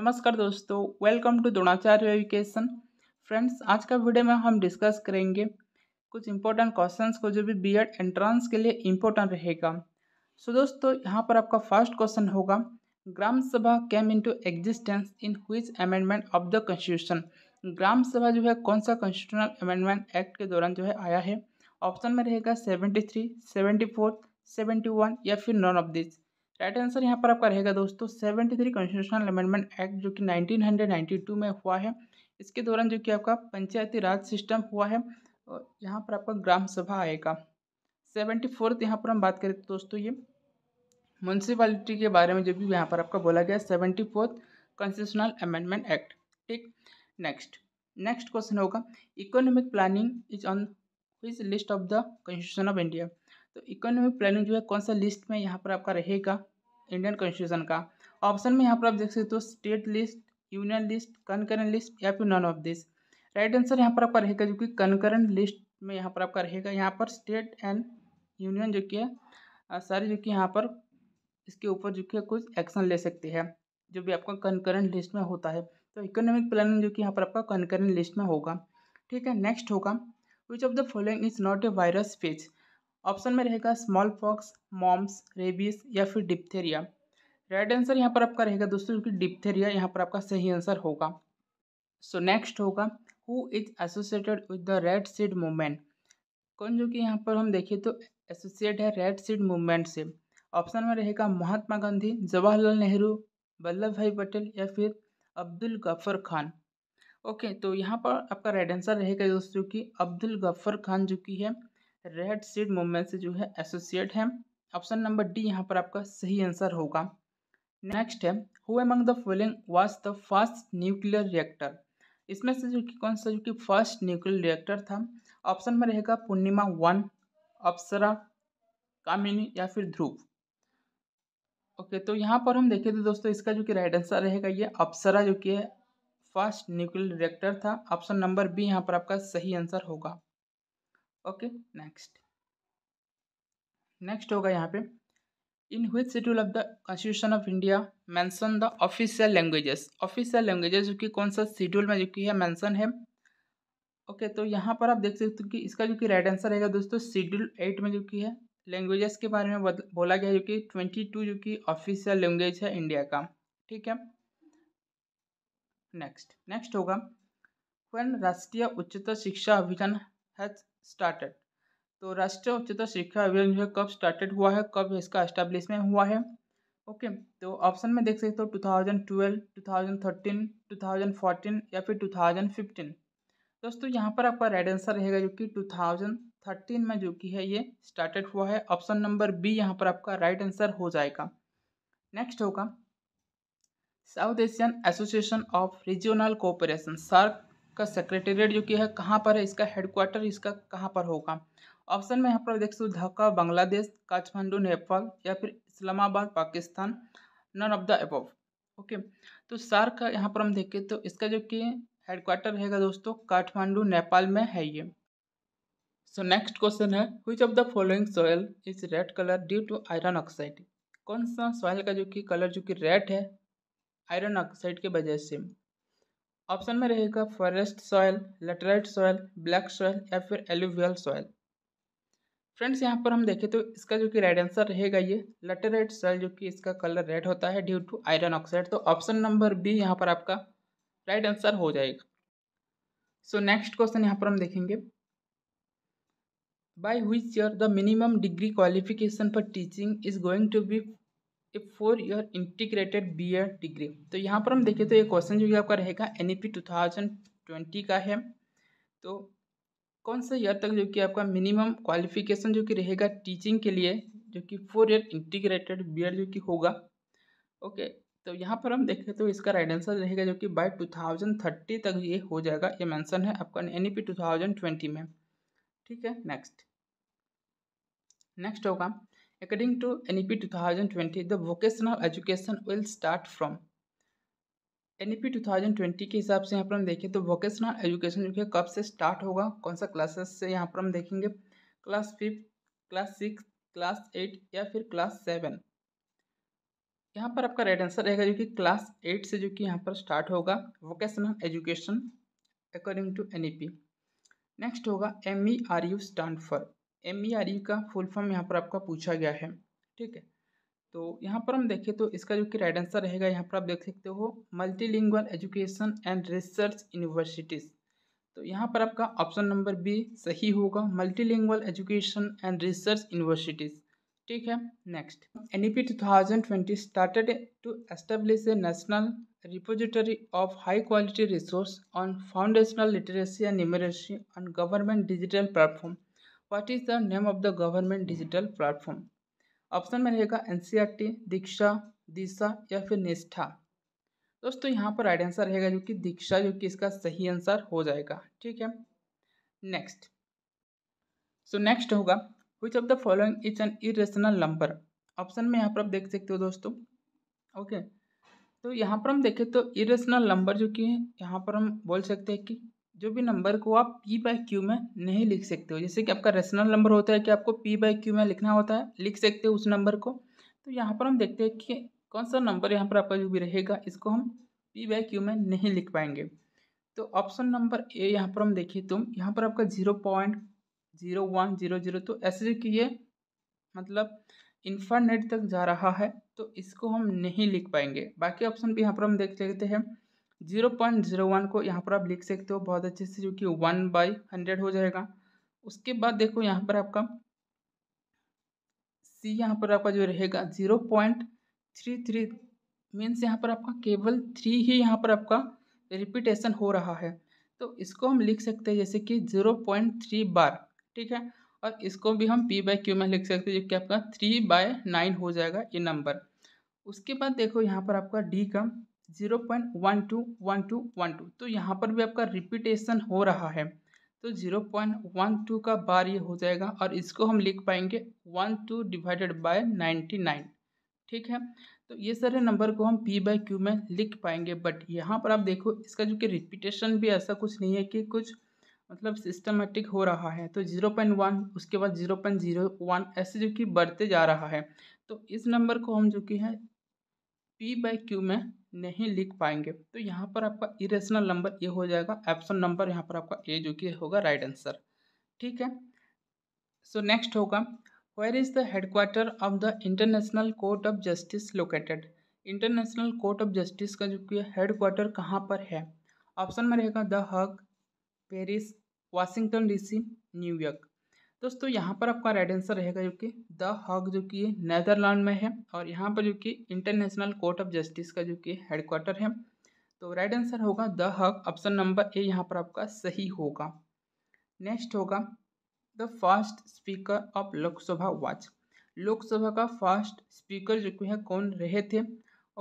नमस्कार दोस्तों welcome to Dronacharya education friends आज का वीडियो में हम डिस्कस करेंगे कुछ इंपॉर्टेंट क्वेश्चंस को जो भी बीएड एंट्रेंस के लिए इम्पोर्टेंट रहेगा सो so, दोस्तों यहाँ पर आपका फर्स्ट क्वेश्चन होगा gram sabha came into existence in which amendment of the constitution gram sabha जो है कौन सा कॉन्स्टिट्यूशनल अमेंडमेंट एक्ट के दौरान जो है आया है ऑप्शन में रहेगा seventy three seventy four seventy one या फिर none of this right answer यहाँ पर आपका रहेगा दोस्तों seventy three constitutional amendment act जो कि नाइनटीन हंड्रेड नाइन्टी टू में हुआ है इसके दौरान जो कि आपका पंचायती राज सिस्टम हुआ है और यहाँ पर आपका ग्राम सभा आएगा सेवेंटी फोर्थ यहाँ पर हम बात करें तो दोस्तों ये म्यूनसिपालिटी के बारे में जो भी यहाँ पर आपका बोला गया seventy fourth constitutional amendment act ठीक नेक्स्ट नेक्स्ट क्वेश्चन होगा economic planning is on which list of the constitution of India तो इकोनॉमिक प्लानिंग जो है कौन सा लिस्ट में यहाँ पर आपका रहेगा इंडियन कॉन्स्टिट्यूशन का ऑप्शन में यहाँ पर आप देख सकते हो state list union list concurrent list या फिर none of this right answer यहाँ पर आपका रहेगा जो कि कनकरेंट लिस्ट में यहाँ पर आपका रहेगा यहाँ पर स्टेट एंड यूनियन जो कि है सारे जो कि यहाँ पर इसके ऊपर जो कि कुछ एक्शन ले सकती है जो भी आपका कनकरेंट लिस्ट में होता है तो इकोनॉमिक प्लानिंग जो कि यहाँ पर आपका कनकरेंट लिस्ट में होगा ठीक है नेक्स्ट होगा which of the following is not a virus phage option में रहेगा स्मॉल पॉक्स मॉम्स रेबीज या फिर डिप्थेरिया राइट आंसर यहाँ पर आपका रहेगा दोस्तों की डिप्थेरिया यहाँ पर आपका सही आंसर होगा सो so, नेक्स्ट होगा who is associated with the red seed movement कौन जो कि यहाँ पर हम देखिए तो एसोसिएट है रेड सीड मूवमेंट से ऑप्शन में रहेगा महात्मा गांधी जवाहरलाल नेहरू वल्लभ भाई पटेल या फिर अब्दुल गफर खान ओके तो यहाँ पर आपका राइट आंसर रहेगा दोस्तों कि अब्दुल गफर खान जो कि है रेड सीड मूवमेंट से जो है एसोसिएट है ऑप्शन नंबर डी यहाँ पर आपका सही आंसर होगा नेक्स्ट है who among the following was the first nuclear reactor इसमें से जो कि कौन सा जो कि फर्स्ट न्यूक्लियर रिएक्टर था ऑप्शन में रहेगा पूर्णिमा वन अप्सरा कामिनी या फिर ध्रुव ओके तो यहाँ पर हम देखे थे तो दोस्तों इसका जो कि राइट आंसर रहेगा ये अप्सरा जो कि है फर्स्ट न्यूक्लियर रिएक्टर था ऑप्शन नंबर बी यहाँ पर आपका सही आंसर होगा ओके नेक्स्ट नेक्स्ट होगा यहाँ पे in which schedule of the constitution of India mention the official languages official languages जो कि कौन सा शेड्यूल में जो कि है मैंसन है ओके okay, तो यहाँ पर आप देख सकते हो कि इसका जो कि राइट आंसर रहेगा दोस्तों शेड्यूल एट में जो कि है लैंग्वेजेस के बारे में बोला गया जो कि ट्वेंटी टू जो कि ऑफिशियल लैंग्वेज है इंडिया का ठीक है नेक्स्ट नेक्स्ट होगा वन राष्ट्रीय उच्चतर शिक्षा अभियान हैज स्टार्टेड तो राष्ट्रीय उच्चतर शिक्षा अभियान जो है कब स्टार्टेड हुआ है कब इसका इस्टेब्लिशमेंट हुआ है ओके तो ऑप्शन में देख सकते हो two thousand twelve two thousand thirteen two thousand fourteen या फिर टू थाउजेंड फिफ्टीन दोस्तों यहाँ पर आपका राइट आंसर रहेगा जो कि टू थाउजेंड थर्टीन में जो कि है ये स्टार्टेड हुआ है ऑप्शन नंबर बी यहाँ पर आपका राइट आंसर हो जाएगा नेक्स्ट होगा South Asian association of regional cooperation SAARC का सेक्रेटेरिएट जो कि है कहाँ पर है इसका हेडक्वार्टर इसका कहाँ पर होगा ऑप्शन में यहाँ पर देख सकते हो ढाका बांग्लादेश काठमांडू नेपाल या फिर Islamabad Pakistan none of the above okay तो सार का यहाँ पर हम देखें तो इसका जो कि हेडक्वार्टर रहेगा दोस्तों काठमांडू नेपाल में है ये सो नेक्स्ट क्वेश्चन है which of the following soil is red colour due to iron oxide कौन सा सॉयल का जो कि कलर जो कि रेड है आयरन ऑक्साइड के वजह से ऑप्शन में रहेगा forest soil laterite soil black soil या फिर एलुवियल सॉयल फ्रेंड्स यहाँ पर हम देखें तो इसका जो कि राइट आंसर रहेगा ये लेटराइट सॉयल जो कि इसका कलर रेड होता है ड्यू टू आयरन ऑक्साइड तो ऑप्शन नंबर बी यहाँ पर आपका राइट आंसर हो जाएगा सो नेक्स्ट क्वेश्चन यहाँ पर हम देखेंगे by which year the minimum degree qualification for teaching is going to be a four year integrated B Ed degree तो यहाँ पर हम देखें तो ये क्वेश्चन जो है आपका रहेगा N E P two thousand twenty का है तो कौन सा ईयर तक जो कि आपका मिनिमम क्वालिफिकेशन जो कि रहेगा टीचिंग के लिए जो कि four year integrated B Ed जो कि होगा ओके तो यहाँ पर हम देखें तो इसका राइट आंसर रहेगा जो कि बाई टू थाउजेंड थर्टी तक ये हो जाएगा ये मैंसन है आपका N E P two thousand twenty में ठीक है नेक्स्ट नेक्स्ट होगा According to NEP 2020, the vocational education will start from NEP 2020 के हिसाब से यहाँ पर हम देखें तो वोकेशनल एजुकेशन जो है कब से स्टार्ट होगा कौन सा क्लासेस से यहाँ पर हम देखेंगे class fifth class six class eight या फिर क्लास सेवन यहाँ पर आपका राइट आंसर रहेगा जो कि क्लास एट से जो कि यहाँ पर स्टार्ट होगा vocational education according to N next होगा M E R U stand for M E R E का फुल फॉर्म यहाँ पर आपका पूछा गया है ठीक है तो यहाँ पर हम देखें तो इसका जो कि राइट आंसर रहेगा यहाँ पर आप देख सकते हो multilingual education and research universities तो यहाँ पर आपका ऑप्शन नंबर बी सही होगा multilingual education and research universities ठीक है next N E P two thousand twenty started to establish a national repository of high quality resource on foundational literacy and numeracy on government digital platform what is the name of the government digital platform option में रहेगा N दीक्षा दिशा या फिर निष्ठा दोस्तों यहाँ पर right answer रहेगा जो कि दीक्षा जो कि इसका सही आंसर हो जाएगा ठीक है नेक्स्ट सो नेक्स्ट होगा which of the following is an irrational number option में यहाँ पर आप देख सकते हो दोस्तों ओके okay. तो यहाँ पर हम देखें तो इरेशनल नंबर जो कि यहाँ पर हम बोल सकते हैं कि जो भी नंबर को आप पी बाई क्यू में नहीं लिख सकते हो जैसे कि आपका रेशनल नंबर होता है कि आपको पी बाई क्यू में लिखना होता है लिख सकते हो उस नंबर को तो यहाँ पर हम देखते हैं कि कौन सा नंबर यहाँ पर आपका जो भी रहेगा इसको हम पी बाई क्यू में नहीं लिख पाएंगे तो ऑप्शन नंबर ए यहाँ पर हम देखें तो यहाँ पर आपका zero point zero one zero zero तो ऐसे कि ये मतलब इन्फानेट तक जा रहा है तो इसको हम नहीं लिख पाएंगे बाकी ऑप्शन भी यहाँ पर हम देख लेते हैं जीरो पॉइंट जीरो वन को यहाँ पर आप लिख सकते हो बहुत अच्छे से जो कि वन बाई हंड्रेड हो जाएगा उसके बाद देखो यहाँ पर आपका सी यहाँ पर आपका जो रहेगा zero point three three means यहाँ पर आपका केवल थ्री ही यहाँ पर आपका रिपीटेशन हो रहा है तो इसको हम लिख सकते हैं जैसे कि जीरो पॉइंट थ्री बार ठीक है और इसको भी हम पी बाई क्यू में लिख सकते हैं जो कि आपका थ्री बाय नाइन हो जाएगा ये नंबर उसके बाद देखो यहाँ पर आपका डी का zero point one two one two one two तो यहाँ पर भी आपका रिपीटेशन हो रहा है तो जीरो पॉइंट वन टू का बार ये हो जाएगा और इसको हम लिख पाएंगे one two divided by ninety nine ठीक है तो ये सारे नंबर को हम पी बाई क्यू में लिख पाएंगे बट यहाँ पर आप देखो इसका जो कि रिपीटेशन भी ऐसा कुछ नहीं है कि कुछ मतलब सिस्टमेटिक हो रहा है तो जीरो पॉइंट वन उसके बाद जीरो पॉइंट जीरो वन ऐसे जो कि बढ़ते जा रहा है तो इस नंबर को हम जो कि है पी बाई क्यू में नहीं लिख पाएंगे तो यहाँ पर आपका इरेशनल नंबर ए हो जाएगा ऑप्शन नंबर यहाँ पर आपका ए जो कि होगा राइट आंसर ठीक है सो नेक्स्ट होगा where is the headquarter of the international court of justice located international court of justice का जो कि हेडक्वार्टर कहाँ पर है ऑप्शन में रहेगा the Hague Paris Washington DC New York दोस्तों यहाँ पर आपका राइट आंसर रहेगा जो कि द हॉग जो कि नैदरलैंड में है और यहाँ पर जो कि इंटरनेशनल कोर्ट ऑफ जस्टिस का जो कि हेडक्वार्टर है तो राइट आंसर होगा the Hague option number A यहाँ पर आपका सही होगा नेक्स्ट होगा the first speaker of Lok Sabha वाच लोकसभा का फर्स्ट स्पीकर जो कि है कौन रहे थे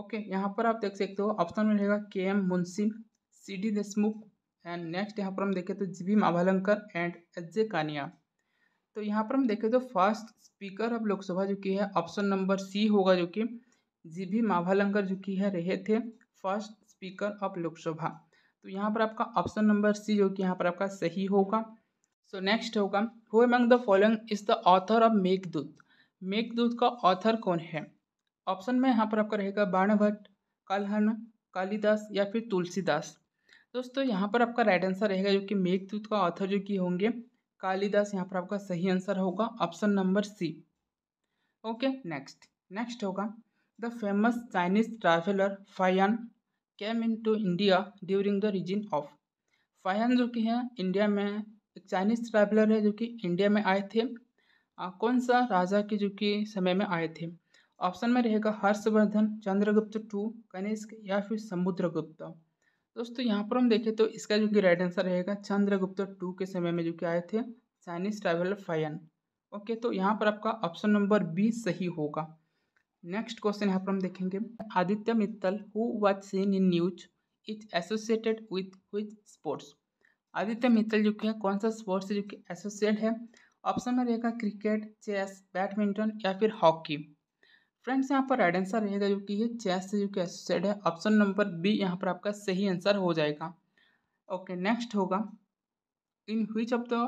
ओके यहाँ पर आप देख सकते हो ऑप्शन में रहेगा K M Munshi C D Deshmukh and next यहाँ पर हम देखें तो G B Mavalankar and H J Kania तो यहाँ पर हम देखें तो फर्स्ट स्पीकर ऑफ लोकसभा जो कि है ऑप्शन नंबर सी होगा जो कि जी वी माभालंकर जो कि है रहे थे फर्स्ट स्पीकर ऑफ लोकसभा तो यहाँ पर आपका ऑप्शन नंबर सी जो कि यहाँ पर आपका सही होगा सो नेक्स्ट होगा who among the following is the author of Meghdoot Meghdoot का ऑथर कौन है ऑप्शन में यहाँ पर आपका रहेगा बाणभट्ट कलहन कालिदास या फिर तुलसीदास दोस्तों यहाँ पर आपका राइट आंसर रहेगा जो कि मेघदूत का ऑथर जो कि होंगे कालिदास यहाँ पर आपका सही आंसर होगा option number C okay next next होगा the famous Chinese traveller Fahien came in to India during the reign of Fahien जो कि है इंडिया में एक चाइनीज ट्रैवलर है जो कि इंडिया में आए थे आ, कौन सा राजा के जो कि समय में आए थे ऑप्शन में रहेगा हर्षवर्धन चंद्रगुप्त टू कनिष्क या फिर समुद्रगुप्त दोस्तों यहाँ पर हम देखें तो इसका जो कि राइट आंसर रहेगा चंद्रगुप्त टू के समय में जो कि आए थे चाइनीज ट्रैवल फायन ओके तो यहाँ पर आपका ऑप्शन नंबर बी सही होगा नेक्स्ट क्वेश्चन यहाँ पर हम देखेंगे Aditya Mittal who was seen in news is associated with which sports Aditya Mittal जो कि है कौन सा स्पोर्ट्स से जो कि एसोसिएट है ऑप्शन में रहेगा क्रिकेट चेस बैडमिंटन या फिर हॉकी फ्रेंड्स यहाँ पर राइट आंसर रहेगा जो कि ये चेस से जो कि एसोसिएट है ऑप्शन नंबर बी यहाँ पर आपका सही आंसर हो जाएगा ओके नेक्स्ट होगा in which of the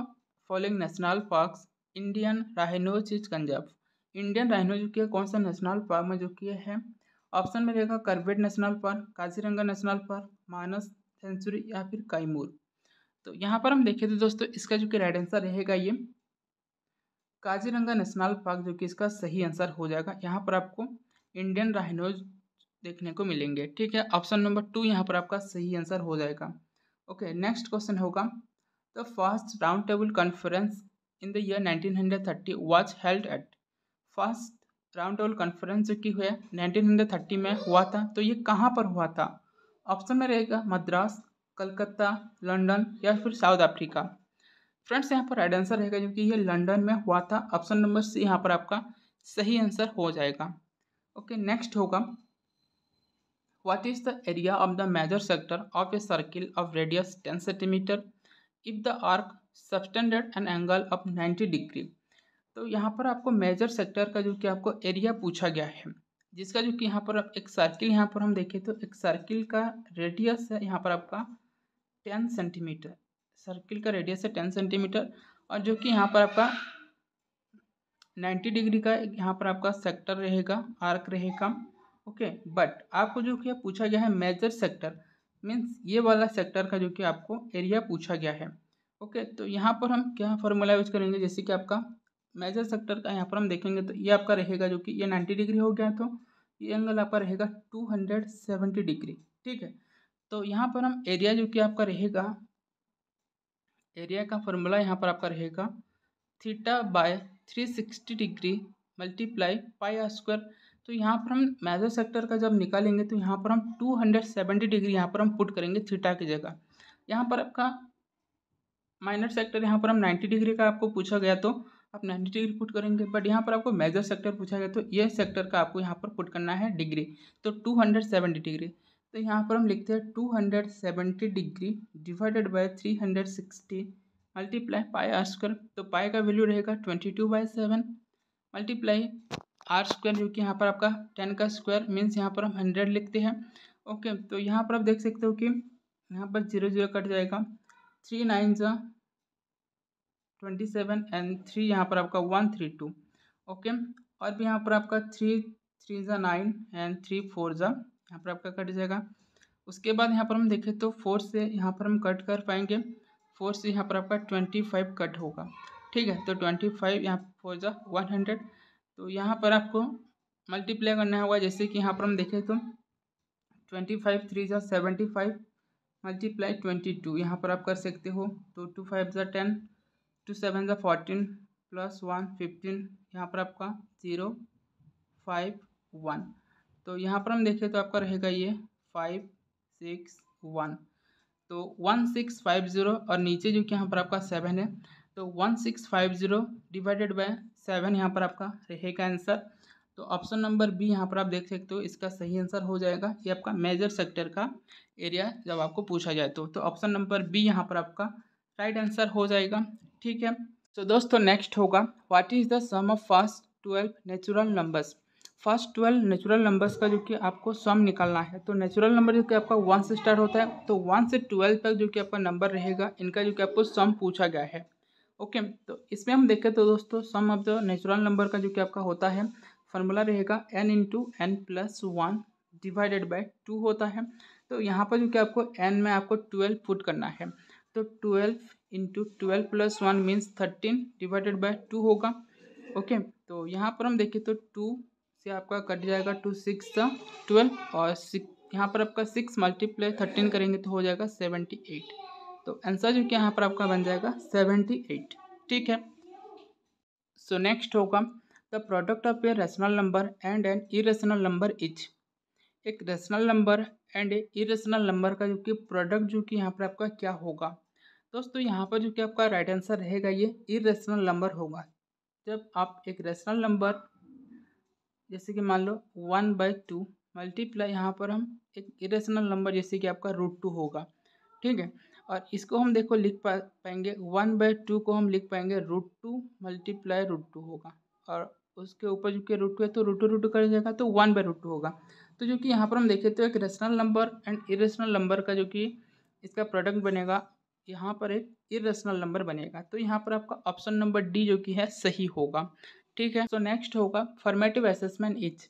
following national parks Indian rhinos is conserve Indian rhino जो कि कौन सा नेशनल पार्क में जो कि है ऑप्शन में रहेगा Corbett national park Kaziranga national park Manas sanctuary या फिर कैमूर तो यहाँ पर हम देखें तो दोस्तों इसका जो कि राइट आंसर रहेगा ये काजीरंगा नेशनल पार्क जो कि इसका सही आंसर हो जाएगा यहाँ पर आपको इंडियन राहनोज देखने को मिलेंगे ठीक है ऑप्शन नंबर टू यहाँ पर आपका सही आंसर हो जाएगा ओके नेक्स्ट क्वेश्चन होगा the first round table conference in the year nineteen hundred thirty was held at first round table conference जो कि हुआ नाइनटीन हंड्रेड थर्टी में हुआ था तो ये कहाँ पर हुआ था ऑप्शन में रहेगा मद्रास कलकत्ता लंदन या फिर साउथ अफ्रीका फ्रेंड्स यहाँ पर राइट आंसर रहेगा जो कि ये लंडन में हुआ था ऑप्शन नंबर सी यहाँ पर आपका सही आंसर हो जाएगा ओके नेक्स्ट होगा what is the area of the major sector of a circle of radius ten centimetre if the arc subtended an angle of ninety degree तो यहाँ पर आपको मेजर सेक्टर का जो कि आपको एरिया पूछा गया है जिसका जो कि यहाँ पर एक सर्किल यहाँ पर हम देखें तो एक सर्किल का रेडियस है यहाँ पर आपका टेन सेंटीमीटर सर्किल का रेडियस है टेन सेंटीमीटर और जो कि यहाँ पर आपका नाइन्टी डिग्री का यहाँ पर आपका सेक्टर रहेगा आर्क रहेगा ओके बट आपको जो कि पूछा गया है मेजर सेक्टर मीन्स ये वाला सेक्टर का जो कि आपको एरिया पूछा गया है ओके तो यहाँ पर हम क्या फॉर्मूला यूज करेंगे जैसे कि आपका मेजर सेक्टर का यहाँ पर हम देखेंगे तो ये आपका रहेगा जो कि ये नाइन्टी डिग्री हो गया तो ये एंगल आपका रहेगा टू हंड्रेड सेवेंटी डिग्री ठीक है तो यहाँ पर हम एरिया जो कि आपका रहेगा एरिया का फॉर्मूला यहाँ पर आपका रहेगा theta by three sixty degree multiply pi square तो यहाँ पर हम मेजर सेक्टर का जब निकालेंगे तो यहाँ पर हम टू हंड्रेड सेवेंटी डिग्री यहाँ पर हम पुट करेंगे थीटा की जगह यहाँ पर आपका माइनर सेक्टर यहाँ पर हम नाइन्टी डिग्री का आपको पूछा गया तो आप नाइन्टी डिग्री पुट करेंगे बट यहाँ पर आपको मेजर सेक्टर पूछा गया तो ये सेक्टर का आपको यहाँ पर पुट करना है डिग्री तो टू हंड्रेड सेवेंटी डिग्री तो यहाँ पर हम लिखते हैं two hundred seventy degree divided by three hundred sixty multiply pi R square तो पाई का वैल्यू रहेगा twenty two by seven multiply R square जो कि यहाँ पर आपका टेन का स्क्वायर मीन्स यहाँ पर हम हंड्रेड लिखते हैं ओके तो यहाँ पर आप देख सकते हो कि यहाँ पर जीरो जीरो कट जाएगा थ्री नाइन जो ट्वेंटी सेवन एंड थ्री यहाँ पर आपका वन थ्री टू ओके और भी यहाँ पर आपका थ्री थ्री ज़ा नाइन एंड थ्री फोर ज़ा यहाँ पर आपका कट जाएगा उसके बाद यहाँ पर हम देखें तो फोर से यहाँ पर हम कट कर पाएंगे फोर से यहाँ पर आपका ट्वेंटी फाइव कट होगा ठीक है तो ट्वेंटी फाइव यहाँ फोर जा वन हंड्रेड तो यहाँ पर आपको मल्टीप्लाई करना होगा जैसे कि यहाँ पर हम देखें तो ट्वेंटी फाइव थ्री जा seventy five multiply twenty two यहाँ पर आप कर सकते हो तो टू फाइव ज़ा टेन टू सेवन ज़ा फोर्टीन प्लस वन फिफ्टीन यहाँ पर आपका ज़ीरो फाइव वन तो यहाँ पर हम देखें तो आपका रहेगा ये फाइव सिक्स वन तो वन सिक्स फाइव ज़ीरो और नीचे जो कि यहाँ पर आपका सेवन है तो one six five zero divided by seven यहाँ पर आपका रहेगा आंसर तो ऑप्शन नंबर बी यहाँ पर आप देख सकते हो इसका सही आंसर हो जाएगा ये आपका मेजर सेक्टर का एरिया जब आपको पूछा जाए तो ऑप्शन नंबर बी यहाँ पर आपका राइट आंसर हो जाएगा ठीक है तो दोस्तों नेक्स्ट होगा what is the sum of first twelve natural numbers first twelve natural numbers का जो कि आपको सम निकालना है तो नेचुरल नंबर जो कि आपका वन से स्टार्ट होता है तो वन से ट्वेल्व तक जो कि आपका नंबर रहेगा इनका जो कि आपको सम पूछा गया है ओके तो इसमें हम देखें तो दोस्तों sum of the natural number का जो कि आपका होता है फार्मूला रहेगा N into N plus one divided by two होता है तो यहाँ पर जो कि आपको एन में आपको ट्वेल्व पुट करना है तो twelve into twelve plus one means thirteen divided by two होगा ओके तो यहाँ पर हम देखें तो टू से आपका कट जाएगा टू सिक्स ट्वेल्व और सिक्स यहाँ पर आपका सिक्स मल्टीप्लाई थर्टीन करेंगे तो हो जाएगा सेवेंटी एट तो आंसर जो कि यहाँ पर आपका बन जाएगा सेवेंटी एट ठीक है सो नेक्स्ट होगा the product of a rational number and an irrational number is एक rational number and a irrational number का जो कि प्रोडक्ट जो कि यहाँ पर आपका क्या होगा दोस्तों यहाँ पर जो कि आपका राइट आंसर रहेगा ये इरेशनल नंबर होगा जब आप एक रेशनल नंबर जैसे कि मान लो वन बाई टू मल्टीप्लाई यहाँ पर हम एक इरेशनल नंबर जैसे कि आपका रूट टू होगा ठीक है और इसको हम देखो लिख पा पाएंगे वन बाई टू को हम लिख पाएंगे root two multiply root two होगा और उसके ऊपर जो कि रूट टू है तो रूट टू रूट टू कर जाएगा तो वन बाई रूट टू होगा तो जो कि यहाँ पर हम देखें तो एक rational number and irrational number का जो कि इसका प्रोडक्ट बनेगा यहाँ पर एक इरेशनल नंबर बनेगा तो यहाँ पर आपका ऑप्शन नंबर डी जो कि है सही होगा ठीक है तो नेक्स्ट होगा formative assessment is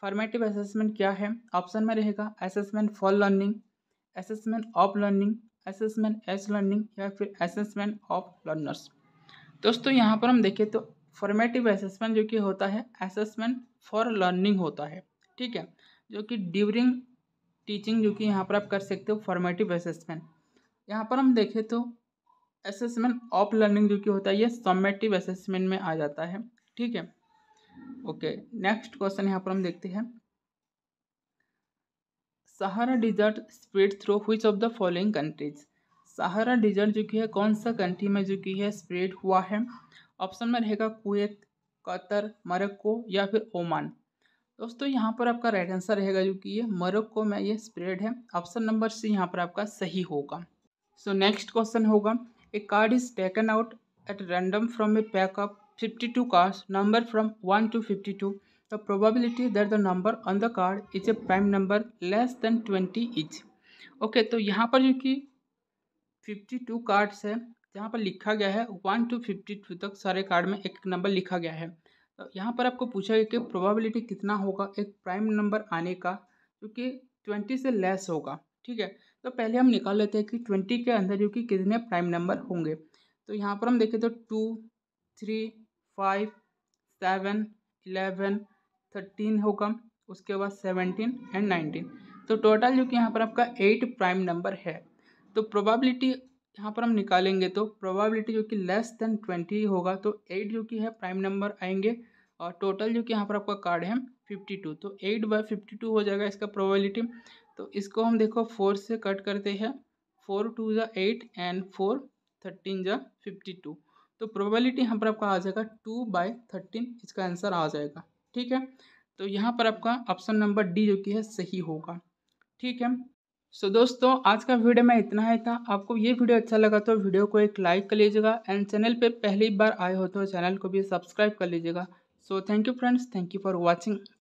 formative assessment क्या है ऑप्शन में रहेगा assessment for learning assessment of learning assessment as learning या फिर असेसमेंट ऑफ लर्नर्स दोस्तों यहाँ पर हम देखें तो फॉर्मेटिव असेसमेंट जो कि होता है असेसमेंट फॉर लर्निंग होता है ठीक है जो कि ड्यूरिंग टीचिंग जो कि यहाँ पर आप कर सकते हो फॉर्मेटिव असेसमेंट यहाँ पर हम देखें तो असेसमेंट ऑफ लर्निंग जो कि होता है ये सॉमेटिव असेसमेंट में आ जाता है ठीक है ओके नेक्स्ट क्वेश्चन यहाँ पर हम देखते हैं सहारा डिजर्ट स्प्रेड थ्रू हुई of the following countries Sahara desert जो की है कौन सा कंट्री में जो की है स्प्रेड हुआ है ऑप्शन में रहेगा कुवैत कतर मरक्को या फिर ओमान दोस्तों यहाँ पर आपका राइट आंसर रहेगा जो कि ये मरक्को में ये स्प्रेड है ऑप्शन नंबर सी यहाँ पर आपका सही होगा सो नेक्स्ट क्वेश्चन होगा a card is taken out at random from a pack of fifty two cards number from one to fifty two the probability that the number on the card is a prime number less than twenty is okay तो यहाँ पर जो कि fifty two cards है जहाँ पर लिखा गया है वन टू फिफ्टी टू तक सारे कार्ड में एक नंबर लिखा गया है तो यहाँ पर आपको पूछा गया कि प्रोबेबिलिटी कितना होगा एक प्राइम नंबर आने का जो कि ट्वेंटी से लेस होगा ठीक है तो पहले हम निकाल लेते हैं कि ट्वेंटी के अंदर जो कि कितने प्राइम नंबर होंगे तो यहाँ पर हम देखें तो two three five seven eleven thirteen होगा उसके बाद सेवनटीन एंड नाइनटीन तो टोटल जो कि यहाँ पर आपका एट प्राइम नंबर है तो प्रोबेबिलिटी यहाँ पर हम निकालेंगे तो प्रोबेबिलिटी जो कि लेस देन ट्वेंटी होगा तो एट जो कि है प्राइम नंबर आएंगे और टोटल जो कि यहाँ पर आपका कार्ड है फिफ्टी टू तो एट बाय फिफ्टी टू हो जाएगा इसका प्रोबेबिलिटी तो इसको हम देखो फोर से कट करते हैं फोर टू ज़ा एट एंड फोर थर्टीन ज़ा फिफ्टी टू तो प्रोबेबिलिटी यहाँ पर आपका आ जाएगा टू बाई थर्टीन इसका आंसर आ जाएगा ठीक है तो यहाँ पर आपका ऑप्शन नंबर डी जो कि है सही होगा ठीक है सो so, दोस्तों आज का वीडियो में इतना ही था आपको ये वीडियो अच्छा लगा तो वीडियो को एक लाइक कर लीजिएगा एंड चैनल पे पहली बार आए हो तो चैनल को भी सब्सक्राइब कर लीजिएगा so thank you friends thank you for watching